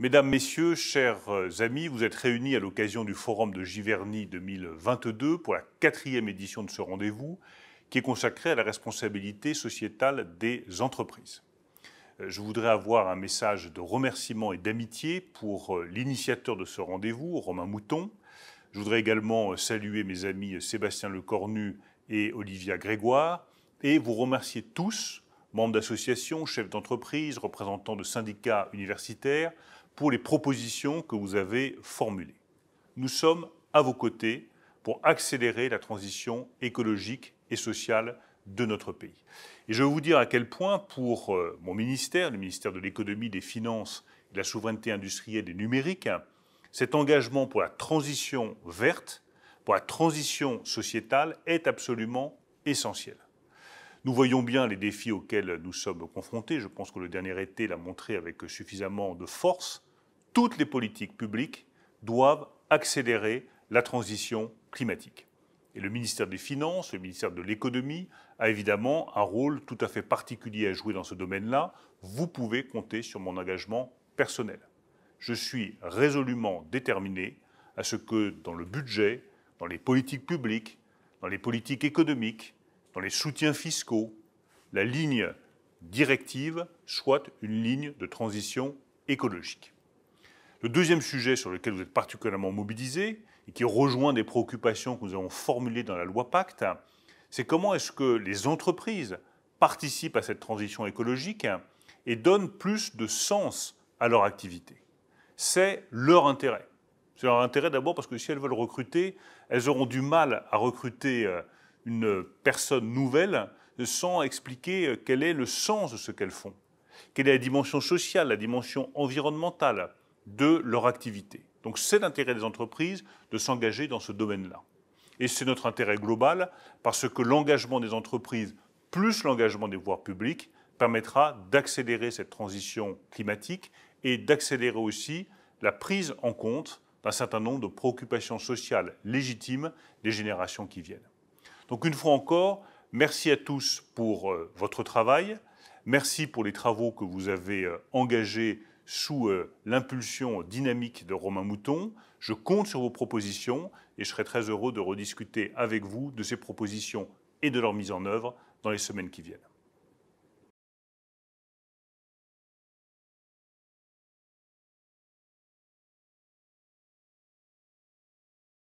Mesdames, Messieurs, chers euh, amis, vous êtes réunis à l'occasion du Forum de Giverny 2022 pour la quatrième édition de ce rendez-vous qui est consacré à la responsabilité sociétale des entreprises. Euh, je voudrais avoir un message de remerciement et d'amitié pour euh, l'initiateur de ce rendez-vous, Romain Mouton. Je voudrais également saluer mes amis Sébastien Lecornu et Olivia Grégoire et vous remercier tous membres d'associations, chefs d'entreprise, représentants de syndicats universitaires, pour les propositions que vous avez formulées. Nous sommes à vos côtés pour accélérer la transition écologique et sociale de notre pays. Et je veux vous dire à quel point, pour euh, mon ministère, le ministère de l'économie, des finances et de la souveraineté industrielle et numérique, cet engagement pour la transition verte, pour la transition sociétale est absolument essentiel. Nous voyons bien les défis auxquels nous sommes confrontés. Je pense que le dernier été l'a montré avec suffisamment de force. Toutes les politiques publiques doivent accélérer la transition climatique. Et le ministère des Finances, le ministère de l'Économie a évidemment un rôle tout à fait particulier à jouer dans ce domaine-là. Vous pouvez compter sur mon engagement personnel. Je suis résolument déterminé à ce que dans le budget, dans les politiques publiques, dans les politiques économiques, dans les soutiens fiscaux, la ligne directive soit une ligne de transition écologique. Le deuxième sujet sur lequel vous êtes particulièrement mobilisé et qui rejoint des préoccupations que nous avons formulées dans la loi Pacte, c'est comment est-ce que les entreprises participent à cette transition écologique et donnent plus de sens à leur activité. C'est leur intérêt. C'est leur intérêt d'abord parce que si elles veulent recruter, elles auront du mal à recruter euh, une personne nouvelle sans expliquer euh, quel est le sens de ce qu'elles font, quelle est la dimension sociale, la dimension environnementale de leur activité. Donc c'est l'intérêt des entreprises de s'engager dans ce domaine-là. Et c'est notre intérêt global parce que l'engagement des entreprises plus l'engagement des pouvoirs publiques permettra d'accélérer cette transition climatique et d'accélérer aussi la prise en compte d'un certain nombre de préoccupations sociales légitimes des générations qui viennent. Donc une fois encore, merci à tous pour euh, votre travail, merci pour les travaux que vous avez euh, engagés sous euh, l'impulsion dynamique de Romain Mouton. Je compte sur vos propositions et je serai très heureux de rediscuter avec vous de ces propositions et de leur mise en œuvre dans les semaines qui viennent.